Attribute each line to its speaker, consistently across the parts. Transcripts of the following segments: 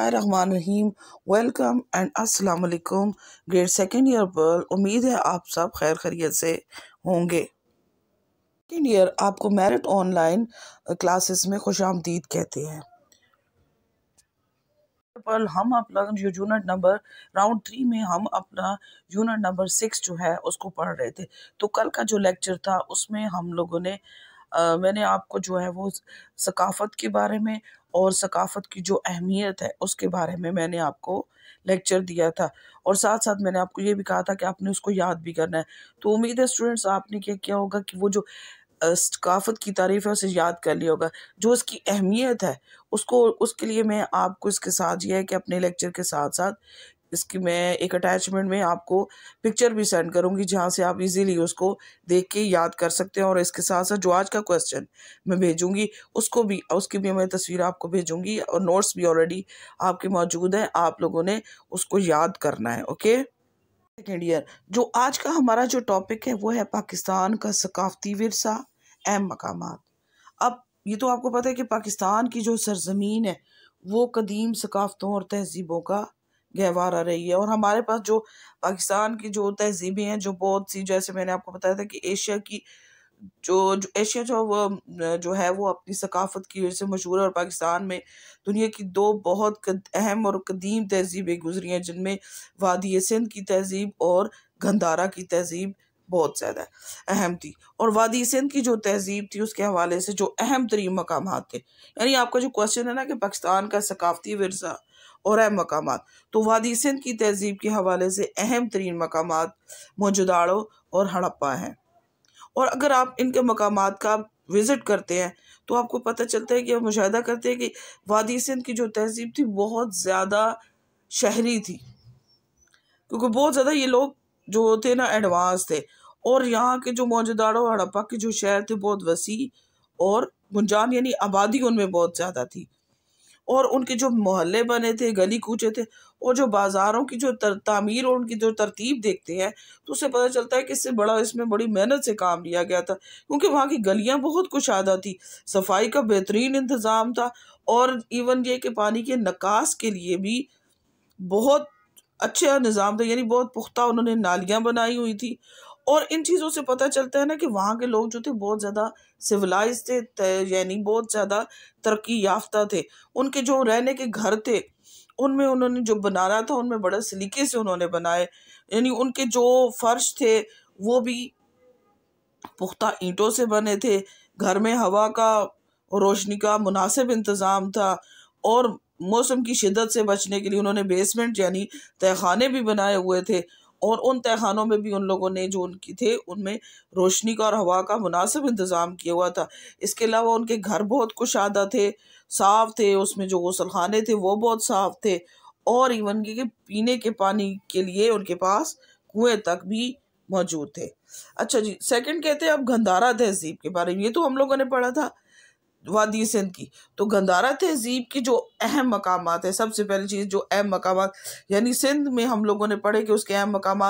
Speaker 1: Rahim welcome and अस्सलाम वालेकुम grade second year पर उम्मीद है आप सब खैर खैरियत से होंगे सेकेंड ईयर आपको मेरिट ऑनलाइन क्लासेस में खुश आमदीद कहते हैं पर हम अपना जो यूनिट नंबर राउंड थ्री में हम अपना यूनिट नंबर सिक्स जो है उसको पढ़ रहे थे तो कल का जो लेक्चर था उसमें हम लोगों ने मैंने आपको जो है वो सकाफ़त के बारे में और सकाफ़त की जो अहमियत है उसके बारे में मैंने आपको लेक्चर दिया था और साथ साथ मैंने आपको ये भी कहा था कि आपने उसको याद भी करना है तो उम्मीद है स्टूडेंट्स आपने क्या किया होगा कि वो जो सकाफ़त की तारीफ है उसे याद कर लिया होगा जो उसकी अहमियत है उसको उसके लिए मैं आपको इसके साथ यह है कि अपने लेक्चर के साथ साथ इसकी मैं एक अटैचमेंट में आपको पिक्चर भी सेंड करूँगी जहाँ से आप इजीली उसको देख के याद कर सकते हैं और इसके साथ साथ जो आज का क्वेश्चन मैं भेजूँगी उसको भी उसकी भी मैं तस्वीर आपको भेजूँगी और नोट्स भी ऑलरेडी आपके मौजूद हैं आप लोगों ने उसको याद करना है ओके सेकेंड ईयर जो आज का हमारा जो टॉपिक है वो है पाकिस्तान का सकाफती वरसा अहम मकाम अब ये तो आपको पता है कि पाकिस्तान की जो सरजमीन है वो कदीम सकाफ़तों और तहजीबों का गहवारा आ रही है और हमारे पास जो पाकिस्तान की जो तहजीबें हैं जो बहुत सी जैसे मैंने आपको बताया था कि एशिया की जो, जो एशिया जो वो जो है वो अपनी सकाफत की वजह से मशहूर है और पाकिस्तान में दुनिया की दो बहुत अहम और कदीम तहजीबें गुजरी हैं जिनमें वादी सिंध की तहजीब और गंदारा की तहजीब बहुत ज़्यादा अहम थी और वादी सिंध की जो तहजीब थी उसके हवाले से जो अहम तरीन मकाम थे यानी आपका जो क्वेश्चन है ना कि पाकिस्तान का सकाफती वरसा और अहम मकाम तो वादी सिंध की तहजीब के हवाले से अहम तरीन मकाम मौजूदाड़ो और हड़प्पा हैं और अगर आप इनके मकाम का विज़िट करते हैं तो आपको पता चलता है कि आप मुशाह करते हैं कि वादी सिंध की जो तहजीब थी बहुत ज़्यादा शहरी थी क्योंकि बहुत ज़्यादा ये लोग जो थे ना एडवांस थे और यहाँ के जो मौजूदाड़ो हड़प्पा के जो शहर थे बहुत वसी और गुंजान यानी आबादी उनमें बहुत ज़्यादा थी और उनके जो मोहल्ले बने थे गली कूचे थे और जो बाज़ारों की जो तर, तामीर और उनकी जो तरतीब देखते हैं तो उससे पता चलता है कि इससे बड़ा इसमें बड़ी मेहनत से काम लिया गया था क्योंकि वहाँ की गलियाँ बहुत कुशादा थी सफाई का बेहतरीन इंतज़ाम था और इवन ये कि पानी के नकास के लिए भी बहुत अच्छा निज़ाम था यानी बहुत पुख्ता उन्होंने नालियाँ बनाई हुई थी और इन चीज़ों से पता चलता है ना कि वहाँ के लोग जो थे बहुत ज़्यादा सिविलाइज थे यानी बहुत ज़्यादा तरक्की याफ्ता थे उनके जो रहने के घर थे उनमें उन्होंने जो बनाना था उनमें बड़े सलीके से उन्होंने बनाए यानी उनके जो फर्श थे वो भी पुख्ता ईंटों से बने थे घर में हवा का रोशनी का मुनासिब इंतज़ाम था और मौसम की शिदत से बचने के लिए उन्होंने बेसमेंट यानी तहखाने भी बनाए हुए थे और उन तहखानों में भी उन लोगों ने जो उनकी थे उनमें रोशनी का और हवा का मुनासिब इंतज़ाम किया हुआ था इसके अलावा उनके घर बहुत कुशादा थे साफ़ थे उसमें जो गसलखाने थे वो बहुत साफ़ थे और इवन के पीने के पानी के लिए उनके पास कुएँ तक भी मौजूद थे अच्छा जी सेकंड कहते हैं अब गंदारा तहजीब के बारे में ये तो हम लोगों ने पढ़ा था वादी सिंध की तो गंदारा तहजीब की जो अहम मकाम है सबसे पहली चीज़ जो अहम मकाम यानी सिंध में हम लोगों ने पढ़े कि उसके अहम मकाम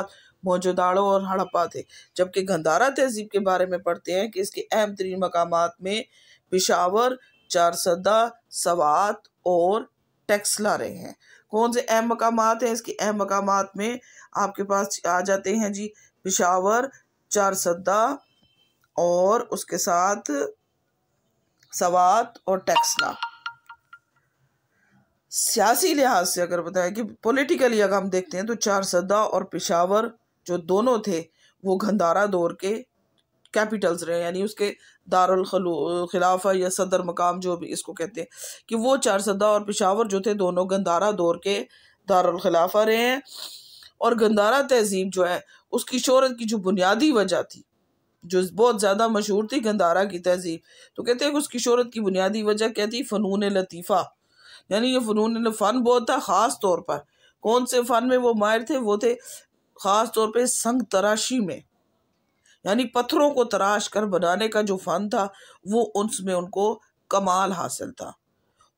Speaker 1: मौजूदाड़ो और हड़प्पा थे जबकि गंदारा तहजीब के बारे में पढ़ते हैं कि इसके अहम तरीन मकाम में पिशावर चारसदा सवात और टैक्सला रहे हैं कौन से अहम मकाम हैं इसके अहम मकाम में आपके पास आ जाते हैं जी पिशावर चारसदा और उसके साथ सवात और टैक्सला सियासी लिहाज से अगर बताया कि पॉलिटिकली अगर हम देखते हैं तो चार सदा और पिशावर जो दोनों थे वो गंदारा दौर के कैपिटल्स रहे यानी उसके दारुल खिलाफा या सदर मकाम जो भी इसको कहते हैं कि वो चार सदा और पिशावर जो थे दोनों गंदारा दौर के दारुल खिलाफा रहे हैं और गंदारा तहजीब जो है उसकी शहरत की जो बुनियादी वजह थी जो बहुत ज़्यादा मशहूर थी गंदारा की तहजीब तो कहते हैं कि उसकी शहरत की बुनियादी वजह कहती फ़नून लतीफ़ा यानी ये फ़नून फ़न बहुत था ख़ास तौर पर कौन से फ़न में वो माहिर थे वो थे ख़ास तौर पर संग तराशी में यानी पत्थरों को तराश कर बनाने का जो फ़न था वो उसमें उनको कमाल हासिल था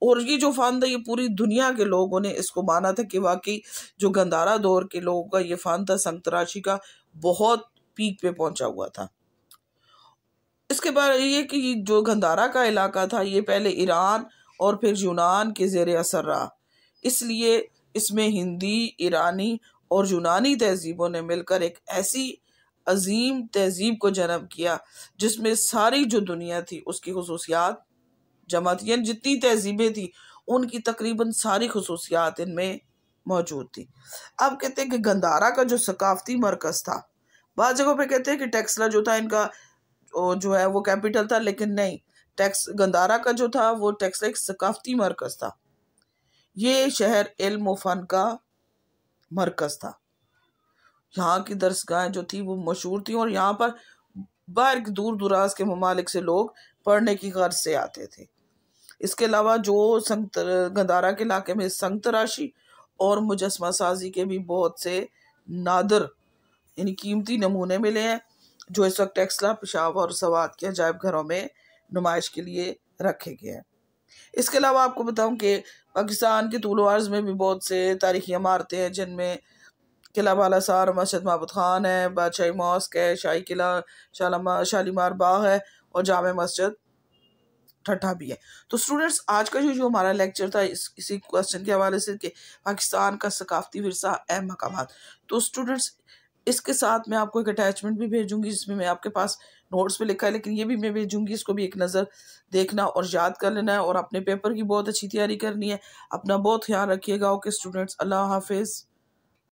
Speaker 1: और ये जो फ़न था ये पूरी दुनिया के लोगों ने इसको माना था कि वाकई जो गंदारा दौर के लोगों का ये फ़न था संग तराशी का बहुत पीक पे पहुंचा हुआ था इसके बाद ये कि जो गंदारा का इलाका था ये पहले ईरान और फिर यूनान के ज़ेर असर रहा इसलिए इसमें हिंदी ईरानी और यूनानी तहजीबों ने मिलकर एक ऐसी अजीम तहजीब को जन्म किया जिसमें सारी जो दुनिया थी उसकी खसूसियात जमा थी यानी जितनी तहजीबें थी उनकी तकरीबन सारी खसूसियात इनमें मौजूद थी अब कहते हैं कि गंदारा का जो सकाफती मरकज़ था बाद जगहों पर कहते हैं कि टेक्सला जो था इनका जो है वो कैपिटल था लेकिन नहीं टैक्स गंदारा का जो था वो टैक्स एक सकाफती मरकज़ था ये शहर इल्म फ़न का मरकज़ था यहाँ की दरसगाहें जो थी वो मशहूर थी और यहाँ पर बाहर दूर दराज के ममालिक से लोग पढ़ने की गर्ज से आते थे इसके अलावा जो संग गंदारा के इलाके में संगत राशि और मुजस्मा साजी के भी बहुत से नादर यानी कीमती नमूने मिले हैं जो इस वक्त टेक्सला पिशाब और सवाद के अजायब घरों में नुमाइश के लिए रखे गए हैं इसके अलावा आपको बताऊं कि पाकिस्तान के तूल अर्ज़ में भी बहुत से तारीखी इमारतें हैं जिनमें किला बाला सार मस्जिद महबूद ख़ान है बादशाही मॉस्क है शाही किला शालमा शालीमार बाग है और जाम मस्जिद ठट्ठा भी है तो स्टूडेंट्स आज का जो जो हमारा लेक्चर था इस इसी क्वेश्चन के हवाले से कि पाकिस्तान का सकाफती वरसा अहम मकाम तो स्टूडेंट्स इसके साथ मैं आपको एक अटैचमेंट भी भेजूंगी जिसमें मैं आपके पास नोट्स पे लिखा है लेकिन ये भी मैं भेजूंगी इसको भी एक नज़र देखना और याद कर लेना है और अपने पेपर की बहुत अच्छी तैयारी करनी है अपना बहुत ख्याल रखिएगा ओके स्टूडेंट्स अल्लाह हाफिज़